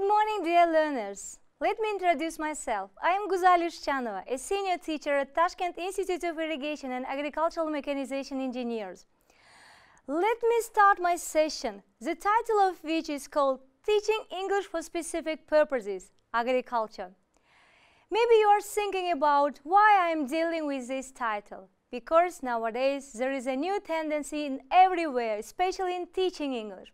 Good morning, dear learners. Let me introduce myself. I am Guzal Yushchanova, a senior teacher at Tashkent Institute of Irrigation and Agricultural Mechanization Engineers. Let me start my session, the title of which is called Teaching English for Specific Purposes, Agriculture. Maybe you are thinking about why I am dealing with this title. Because nowadays there is a new tendency in everywhere, especially in teaching English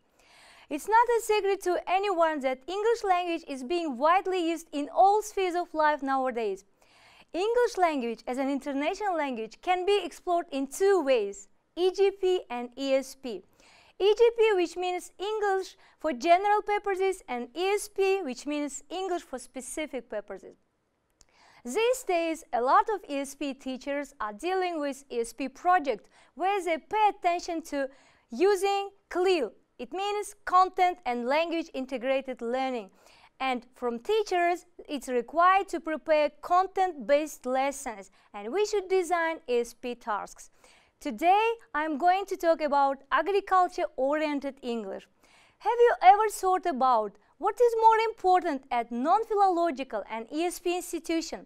it's not a secret to anyone that English language is being widely used in all spheres of life nowadays. English language as an international language can be explored in two ways, EGP and ESP. EGP, which means English for general purposes, and ESP, which means English for specific purposes. These days, a lot of ESP teachers are dealing with ESP projects where they pay attention to using CLIL, it means content and language integrated learning. And from teachers, it's required to prepare content-based lessons and we should design ESP tasks. Today, I'm going to talk about agriculture-oriented English. Have you ever thought about what is more important at non-philological and ESP institution?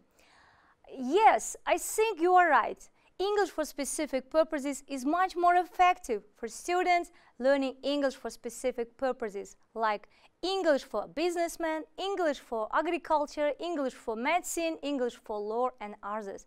Yes, I think you are right. English for specific purposes is much more effective for students learning English for specific purposes like English for businessmen, English for agriculture, English for medicine, English for law and others.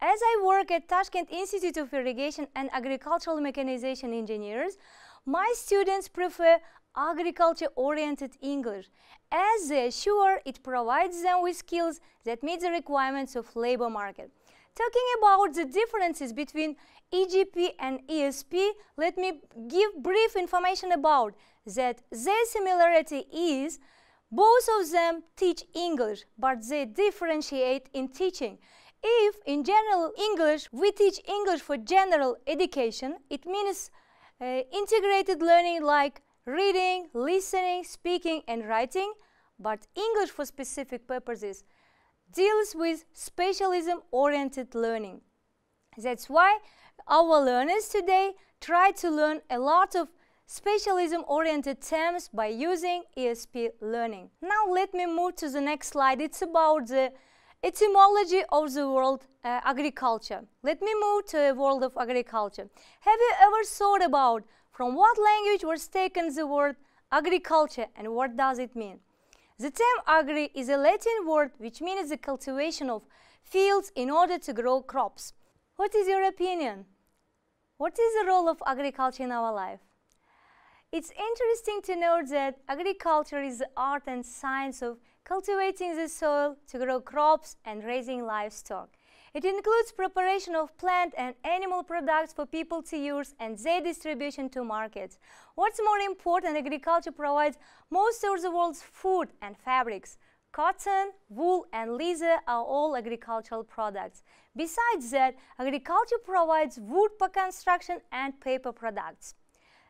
As I work at Tashkent Institute of Irrigation and Agricultural Mechanization Engineers, my students prefer agriculture-oriented English, as they assure sure it provides them with skills that meet the requirements of labor market. Talking about the differences between EGP and ESP, let me give brief information about that their similarity is both of them teach English, but they differentiate in teaching. If in general English, we teach English for general education, it means uh, integrated learning like reading, listening, speaking and writing, but English for specific purposes deals with specialism-oriented learning. That's why our learners today try to learn a lot of specialism-oriented terms by using ESP learning. Now let me move to the next slide. It's about the etymology of the world uh, agriculture. Let me move to the world of agriculture. Have you ever thought about from what language was taken the word agriculture and what does it mean? The term agri is a Latin word which means the cultivation of fields in order to grow crops. What is your opinion? What is the role of agriculture in our life? It's interesting to note that agriculture is the art and science of cultivating the soil to grow crops and raising livestock. It includes preparation of plant and animal products for people to use and their distribution to markets. What's more important, agriculture provides most of the world's food and fabrics. Cotton, wool, and leather are all agricultural products. Besides that, agriculture provides wood for construction and paper products.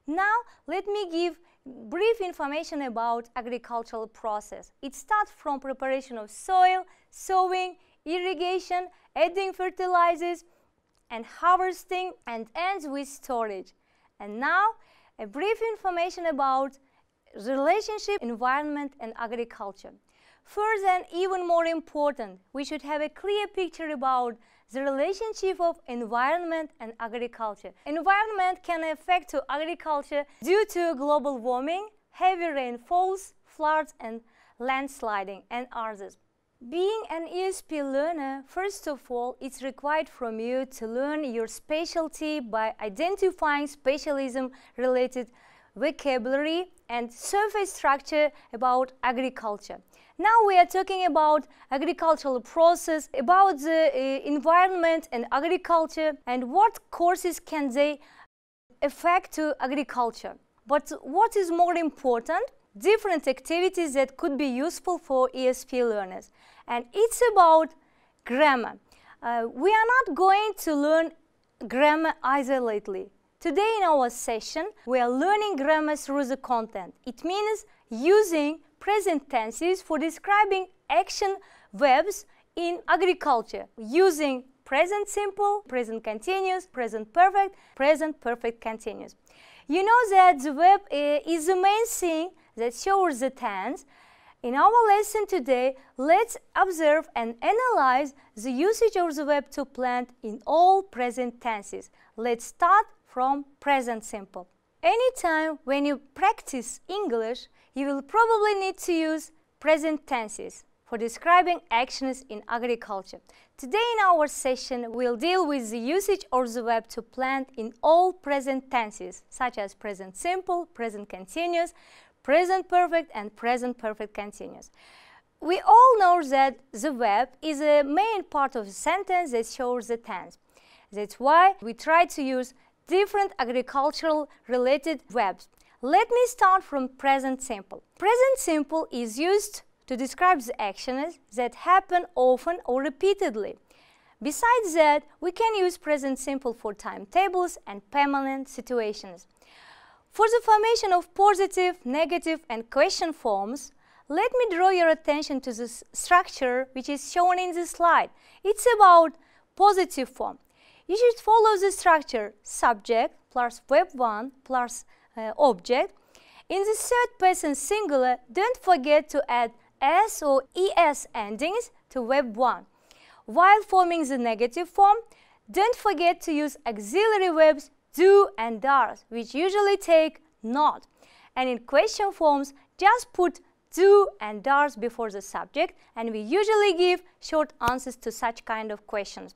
Now, let me give brief information about agricultural process. It starts from preparation of soil, sowing, irrigation, adding fertilizers, and harvesting, and ends with storage. And now, a brief information about relationship, environment, and agriculture. Further and even more important, we should have a clear picture about the relationship of environment and agriculture. Environment can affect to agriculture due to global warming, heavy rainfalls, floods and landsliding and others. Being an ESP learner, first of all, it's required from you to learn your specialty by identifying specialism related vocabulary and surface structure about agriculture. Now we are talking about agricultural process, about the uh, environment and agriculture and what courses can they affect to agriculture. But what is more important, different activities that could be useful for ESP learners. And it's about grammar. Uh, we are not going to learn grammar isolately. Today in our session, we are learning grammar through the content. It means using present tenses for describing action verbs in agriculture using present simple, present continuous, present perfect, present perfect continuous. You know that the verb eh, is the main thing that shows the tense. In our lesson today, let's observe and analyze the usage of the verb to plant in all present tenses. Let's start from present simple. Anytime when you practice English, you will probably need to use present tenses for describing actions in agriculture. Today in our session, we'll deal with the usage of the verb to plant in all present tenses, such as present simple, present continuous, present perfect and present perfect continuous. We all know that the verb is a main part of the sentence that shows the tense. That's why we try to use different agricultural related verbs. Let me start from present simple. Present simple is used to describe the actions that happen often or repeatedly. Besides that, we can use present simple for timetables and permanent situations. For the formation of positive, negative and question forms, let me draw your attention to the structure which is shown in this slide. It's about positive form. You should follow the structure subject plus web1 plus uh, object. In the third person singular, don't forget to add s or es endings to web1. While forming the negative form, don't forget to use auxiliary verbs do and does, which usually take not. And in question forms, just put do and does before the subject and we usually give short answers to such kind of questions.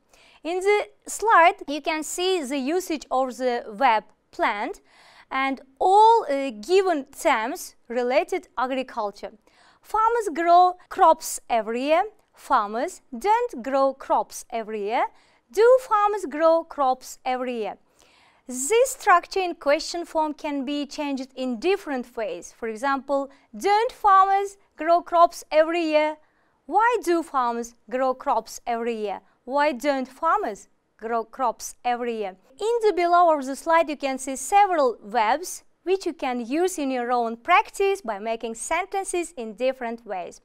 In the slide you can see the usage of the web plant and all uh, given terms related agriculture. Farmers grow crops every year, farmers don't grow crops every year, do farmers grow crops every year? This structure in question form can be changed in different ways. For example, don't farmers grow crops every year? Why do farmers grow crops every year? Why don't farmers grow crops every year? In the below of the slide you can see several verbs which you can use in your own practice by making sentences in different ways.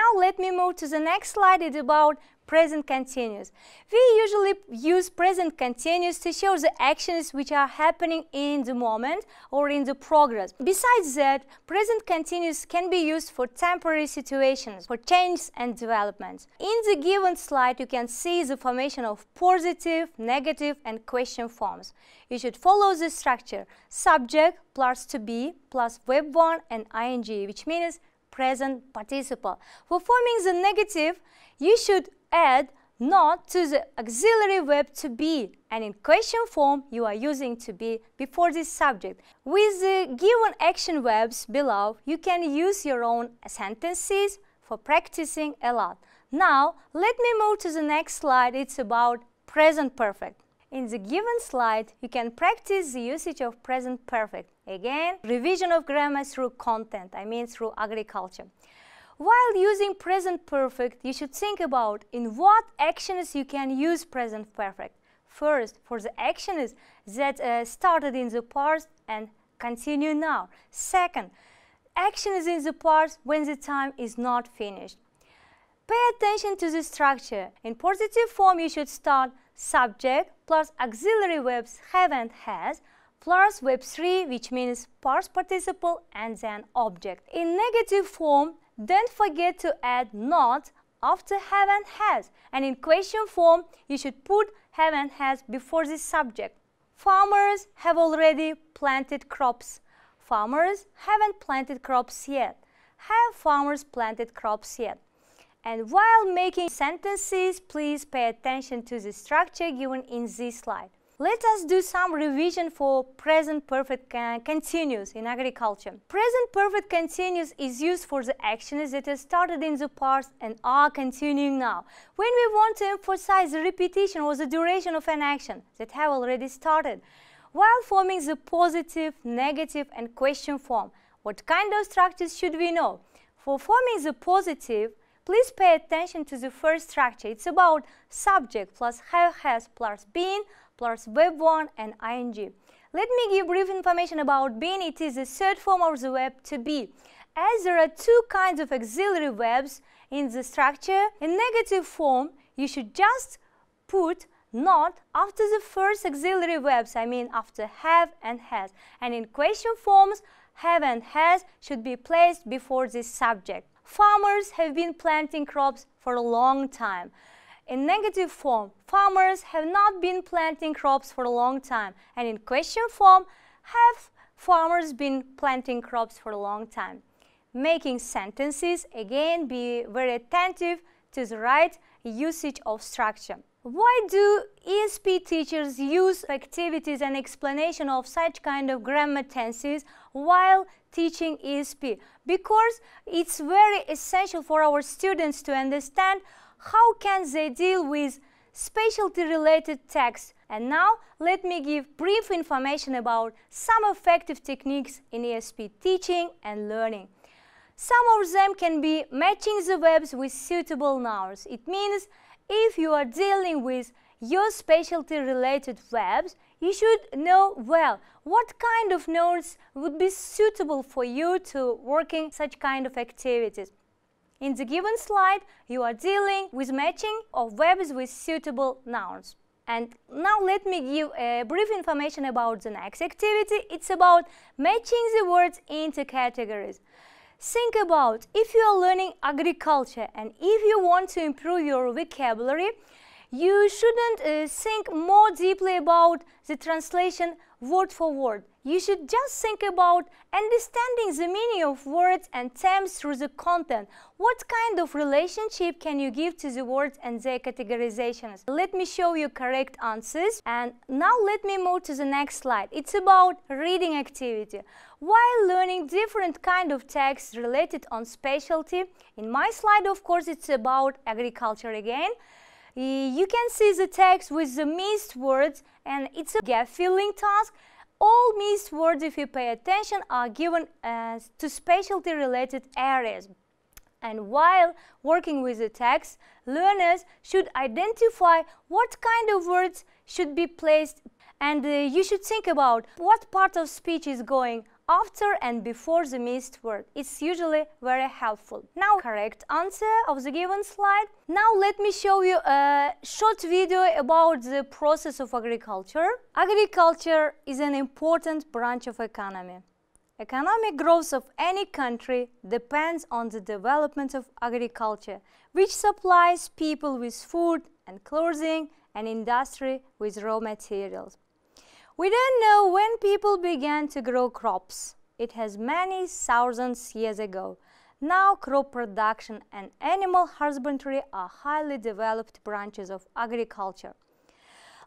Now let me move to the next slide, it's about present continuous. We usually use present continuous to show the actions which are happening in the moment or in the progress. Besides that, present continuous can be used for temporary situations, for changes and developments. In the given slide, you can see the formation of positive, negative and question forms. You should follow the structure subject plus to be plus verb one and ing, which means present participle. For forming the negative, you should add not to the auxiliary verb to be and in question form you are using to be before this subject. With the given action verbs below, you can use your own sentences for practicing a lot. Now, let me move to the next slide. It's about present perfect. In the given slide, you can practice the usage of present perfect. Again, revision of grammar through content, I mean through agriculture. While using present perfect, you should think about in what actions you can use present perfect. First, for the actions that uh, started in the past and continue now. Second, actions in the past when the time is not finished. Pay attention to the structure. In positive form, you should start subject plus auxiliary verbs have and has plus verb 3 which means past participle and then object. In negative form, don't forget to add not after have and has and in question form you should put have and has before the subject. Farmers have already planted crops. Farmers haven't planted crops yet. Have farmers planted crops yet? And while making sentences, please pay attention to the structure given in this slide. Let us do some revision for present perfect continuous in agriculture. Present perfect continuous is used for the actions that have started in the past and are continuing now. When we want to emphasize the repetition or the duration of an action that have already started, while forming the positive, negative and question form. What kind of structures should we know? For forming the positive, Please pay attention to the first structure. It's about subject plus have has plus been plus web one and ing. Let me give brief information about been. It is the third form of the verb to be. As there are two kinds of auxiliary verbs in the structure, in negative form, you should just put not after the first auxiliary verbs, I mean after have and has. And in question forms, have and has should be placed before this subject. Farmers have been planting crops for a long time. In negative form, farmers have not been planting crops for a long time. And in question form, have farmers been planting crops for a long time? Making sentences, again, be very attentive to the right usage of structure. Why do ESP teachers use activities and explanation of such kind of grammar tenses while teaching ESP because it's very essential for our students to understand how can they deal with specialty related text. And now let me give brief information about some effective techniques in ESP teaching and learning. Some of them can be matching the verbs with suitable nouns. It means if you are dealing with your specialty related verbs, you should know well what kind of nodes would be suitable for you to working such kind of activities. In the given slide, you are dealing with matching of verbs with suitable nouns. And now let me give a brief information about the next activity. It's about matching the words into categories. Think about if you are learning agriculture and if you want to improve your vocabulary, you shouldn't uh, think more deeply about the translation word for word. You should just think about understanding the meaning of words and terms through the content. What kind of relationship can you give to the words and their categorizations? Let me show you correct answers. And now let me move to the next slide. It's about reading activity. While learning different kind of texts related on specialty, in my slide, of course, it's about agriculture again. You can see the text with the missed words and it's a gap filling task. All missed words, if you pay attention, are given as to specialty related areas. And while working with the text, learners should identify what kind of words should be placed and uh, you should think about what part of speech is going after and before the missed word. It's usually very helpful. Now correct answer of the given slide. Now let me show you a short video about the process of agriculture. Agriculture is an important branch of economy. Economic growth of any country depends on the development of agriculture, which supplies people with food and clothing and industry with raw materials. We don't know when people began to grow crops. It has many thousands years ago. Now crop production and animal husbandry are highly developed branches of agriculture.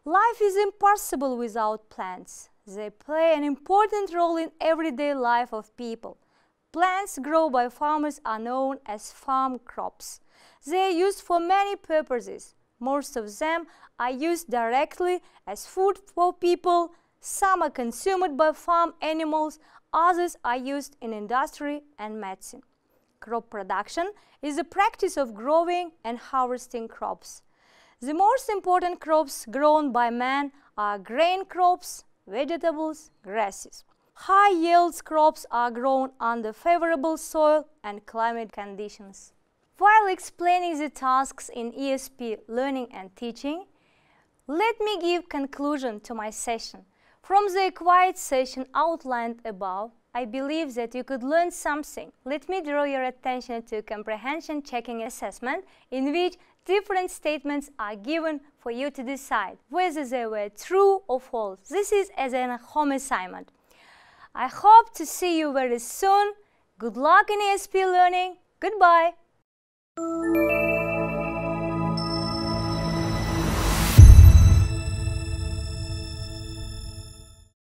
Life is impossible without plants. They play an important role in everyday life of people. Plants grown by farmers are known as farm crops. They are used for many purposes. Most of them are used directly as food for people, some are consumed by farm animals, others are used in industry and medicine. Crop production is the practice of growing and harvesting crops. The most important crops grown by man are grain crops, vegetables, grasses. High yields crops are grown under favorable soil and climate conditions. While explaining the tasks in ESP learning and teaching, let me give conclusion to my session. From the quiet session outlined above, I believe that you could learn something. Let me draw your attention to comprehension checking assessment in which different statements are given for you to decide whether they were true or false. This is as a home assignment. I hope to see you very soon. Good luck in ESP learning. Goodbye.